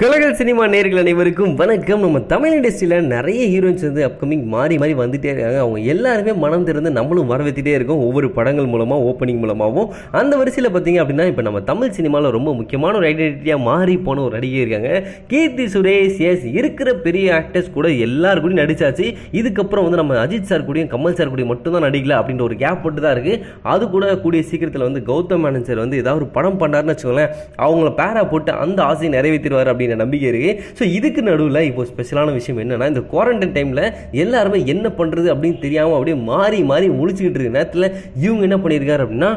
கலகல் cinema நேர்கள் அனைவருக்கும் வணக்கம் நம்ம தமிழ் இண்டஸ்ட்ரியில் நிறைய ஹீரோயின்ஸ் வந்து அப்கமிங் மாறி மாறி வந்துகிட்டே இருக்காங்க அவங்க எல்லாருமே மனம் திறந்து நம்மளும் வரவேற்றிட்டே இருக்கோம் ஒவ்வொரு படங்கள் மூலமாக ஓப்பனிங் மூலமாகவும் அந்த வரிசையில் பார்த்தீங்க அப்படின்னா இப்போ நம்ம தமிழ் சினிமாவில் ரொம்ப முக்கியமான ஒரு ஐடென்டிட்டியாக மாறி போன ஒரு நடிகை இருக்காங்க கீர்த்தி சுரேஷ் எஸ் இருக்கிற பெரிய ஆக்டர்ஸ் கூட எல்லாரு கூடயும் நடிச்சாச்சு இதுக்கப்புறம் வந்து நம்ம அஜித் சார் கூடயும் கமல் சார் கூடயும் மட்டும்தான் நடிக்கல அப்படின்ற ஒரு கேப் போட்டு தான் இருக்குது அது கூட கூடிய சீக்கிரத்தில் வந்து கௌதம் மேனன் சார் வந்து ஏதாவது ஒரு படம் பண்ணாருன்னு வச்சுக்கோங்களேன் அவங்கள பேரா போட்டு அந்த ஆசையை நிறைவேற்றிடுவார் அப்படின்னு அப்படிங்கிற நம்பிக்கை இருக்குது ஸோ இதுக்கு நடுவில் இப்போ ஸ்பெஷலான விஷயம் என்னென்னா இந்த குவாரண்டைன் டைமில் எல்லாருமே என்ன பண்ணுறது அப்படின்னு தெரியாமல் அப்படியே மாறி மாறி முழிச்சுக்கிட்டு இருக்க நேரத்தில் இவங்க என்ன பண்ணியிருக்காரு அப்படின்னா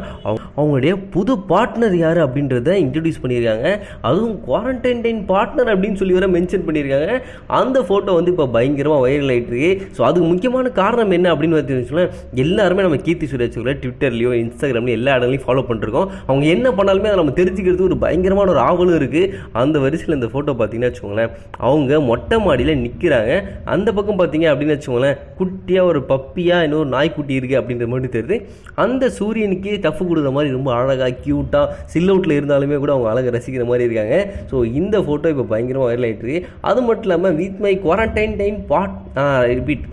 அவங்களுடைய புது பார்ட்னர் யார் அப்படின்றத இன்ட்ரடியூஸ் பண்ணியிருக்காங்க அதுவும் குவாரண்டைன் பார்ட்னர் அப்படின்னு சொல்லி வர மென்ஷன் பண்ணியிருக்காங்க அந்த ஃபோட்டோ வந்து இப்போ பயங்கரமாக வைரல் ஆகிட்டு இருக்கு ஸோ அதுக்கு முக்கியமான காரணம் என்ன அப்படின்னு பார்த்தீங்கன்னா எல்லாருமே நம்ம கீர்த்தி சுரேஷ் ட்விட்டர்லையோ இன்ஸ்டாகிராம்லையும் எல்லா இடங்களையும் ஃபாலோ பண்ணிருக்கோம் அவங்க என்ன பண்ணாலுமே அதை நம்ம தெரிஞ்சுக்கிறது ஒரு பயங்கரமான ஒரு ஆவலும் இருக்குது அந்த வரிசையில் இந்த ஃபோட்டோ ஃபோட்டோ பார்த்தீங்கன்னா வச்சுக்கோங்களேன் அவங்க மொட்டை மாடியில் நிற்கிறாங்க அந்த பக்கம் பார்த்தீங்க அப்படின்னு வச்சுக்கோங்களேன் குட்டியாக ஒரு பப்பியாக இன்னொரு நாய்க்குட்டி இருக்குது அப்படின்ற மாதிரி தெரியுது அந்த சூரியனுக்கே டஃப் கொடுக்குற மாதிரி ரொம்ப அழகாக க்யூட்டாக சில் அவுட்டில் இருந்தாலுமே கூட அவங்க அழகாக ரசிக்கிற மாதிரி இருக்காங்க ஸோ இந்த ஃபோட்டோ இப்போ பயங்கரமாக வைரல் ஆகிட்டு அது மட்டும் இல்லாமல் with my quarantine time but repeat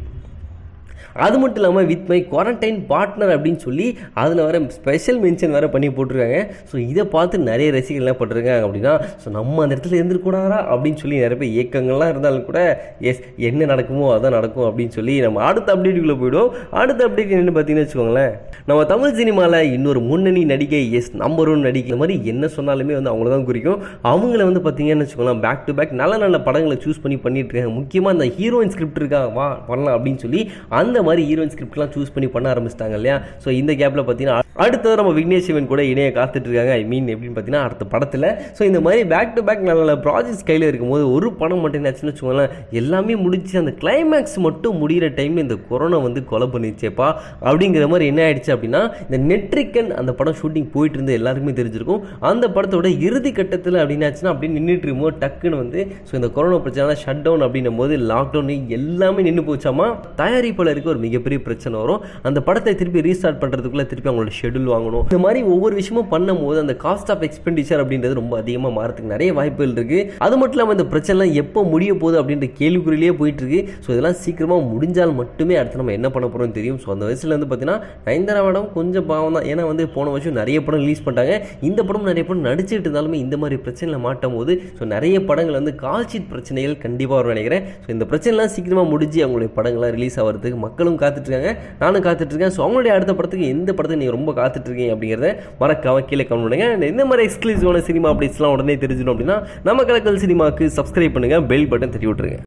அது மட்டும் இல்லாமல் வித் மை குவாரண்டைன் பார்ட்னர் அப்படின்னு சொல்லி அதில் வர ஸ்பெஷல் மென்ஷன் வேறு பண்ணி போட்டிருக்காங்க ஸோ இதை பார்த்து நிறைய ரசிகர்கள் என்ன பண்ணிருக்காங்க அப்படின்னா ஸோ நம்ம அந்த இடத்துல இருந்துருக்கூடாதா அப்படின்னு சொல்லி நிறைய பேர் இயக்கங்கள்லாம் இருந்தாலும் கூட எஸ் என்ன நடக்குமோ அதான் நடக்கும் அப்படின்னு சொல்லி நம்ம அடுத்த அப்டேட்டுக்குள்ளே போயிடும் அடுத்த அப்டேட் என்னென்னு பார்த்தீங்கன்னு வச்சுக்கோங்களேன் நம்ம தமிழ் சினிமாவில் இன்னொரு முன்னணி நடிகை எஸ் நம்பர் ஒன் நடிக்கிற மாதிரி என்ன சொன்னாலுமே வந்து அவங்கள தான் குறிக்கும் அவங்கள வந்து பார்த்தீங்கன்னு வச்சுக்கோங்களேன் பேக் டு பேக் நல்ல நல்ல படங்களை சூஸ் பண்ணி பண்ணிட்டு இருக்காங்க முக்கியமாக அந்த ஹீரோயின் ஸ்கிரிப்ட் இருக்கா வா பண்ணலாம் அப்படின்னு சொல்லி அந்த மாதிரி ஹீரோயின் ஸ்கிரிப்ட்லாம் சூஸ் பண்ணி பண்ண ஆரம்பிச்சிட்டாங்க இல்லையா ஸோ இந்த கேப்பில் பார்த்தீங்கன்னா அடுத்தது நம்ம விக்னேஷ் சிவன் கூட இணைய காத்துட்டு இருக்காங்க ஐ மீன் எப்படின்னு பார்த்தீங்கன்னா அடுத்த படத்தில் ஸோ இந்த மாதிரி பேக் டு பேக் நல்ல நல்ல ப்ராஜெக்ட்ஸ் கையில் இருக்கும்போது ஒரு படம் மட்டும் என்னாச்சுன்னு வச்சுக்கோங்களேன் எல்லாமே முடிச்சு அந்த கிளைமேக்ஸ் மட்டும் முடிகிற டைம் இந்த கொரோனா வந்து கொலை பண்ணிச்சேப்பா அப்படிங்கிற மாதிரி என்ன ஆயிடுச்சு அப்படின்னா இந்த நெட்ரிக்கன் அந்த படம் ஷூட்டிங் போயிட்டு இருந்த எல்லாருக்குமே தெரிஞ்சிருக்கும் அந்த படத்தோட இறுதி கட்டத்தில் அப்படின்னாச்சுன்னா அப்படியே நின்றுட்டு இருக்கும்போது டக்குன்னு வந்து ஸோ இந்த கொரோனா பிரச்சனை ஷட் டவுன் அப்படின்னும் போது லாக்டவுன் எல்லாமே நின்று போச்சாமா தயாரிப்பாளருக்கு ஒரு ஒரு மிகப்பெரிய பிரச்சனை வரும் அந்த படத்தை திருப்பி ரீஸ்டார்ட் பண்ணுறதுக்குள்ளே திருப்பி அவங்களோட ஷெடியூல் வாங்கணும் இந்த மாதிரி ஒவ்வொரு விஷயமும் பண்ணும்போது அந்த காஸ்ட் ஆஃப் எக்ஸ்பெண்டிச்சர் அப்படின்றது ரொம்ப அதிகமாக மாறதுக்கு நிறைய வாய்ப்புகள் இருக்குது அது மட்டும் இல்லாமல் இந்த பிரச்சனைலாம் எப்போ முடிய போகுது அப்படின்ற கேள்விக்குறியிலேயே போயிட்டுருக்கு ஸோ இதெல்லாம் சீக்கிரமாக முடிஞ்சால் மட்டுமே அடுத்து நம்ம என்ன பண்ண போகிறோம்னு தெரியும் ஸோ அந்த வயசில் வந்து பார்த்தீங்கன்னா நயன்தாரா மேடம் கொஞ்சம் பாவம் தான் ஏன்னா வந்து போன வருஷம் நிறைய படம் ரிலீஸ் பண்ணிட்டாங்க இந்த படம் நிறைய படம் நடிச்சுட்டு இருந்தாலுமே இந்த மாதிரி பிரச்சனையில் மாட்டும் போது ஸோ நிறைய படங்கள் வந்து கால்ஷீட் பிரச்சனைகள் கண்டிப்பாக வரும் நினைக்கிறேன் ஸோ இந்த பிரச்சனைலாம் சீக்கிரமாக முடிஞ்சு அவங்களுடைய படங்கள்லாம் ரிலீஸ் ஆகிறதுக்கு மக்களும் காத்துட்ருக்காங்க நானும் காத்துட்ருக்கேன் ஸோ அவங்களுடைய அடுத்த படத்துக்கு எந்த படத்துக்கு நீங்கள் ரொம்ப காத்துட்ருக்கீங்க அப்படிங்கிறத மறக்காம கீழே கமெண்ட் பண்ணுங்க இந்த மாதிரி எக்ஸ்க்ளூசிவான சினிமா அப்டேட்ஸ்லாம் உடனே தெரிஞ்சிடும் அப்படின்னா நம்ம கலக்கல் சினிமாவுக்கு சப்ஸ்கிரைப் பண்ணுங்கள் பெல் பட்டன் தெரிவிட்டுருங்க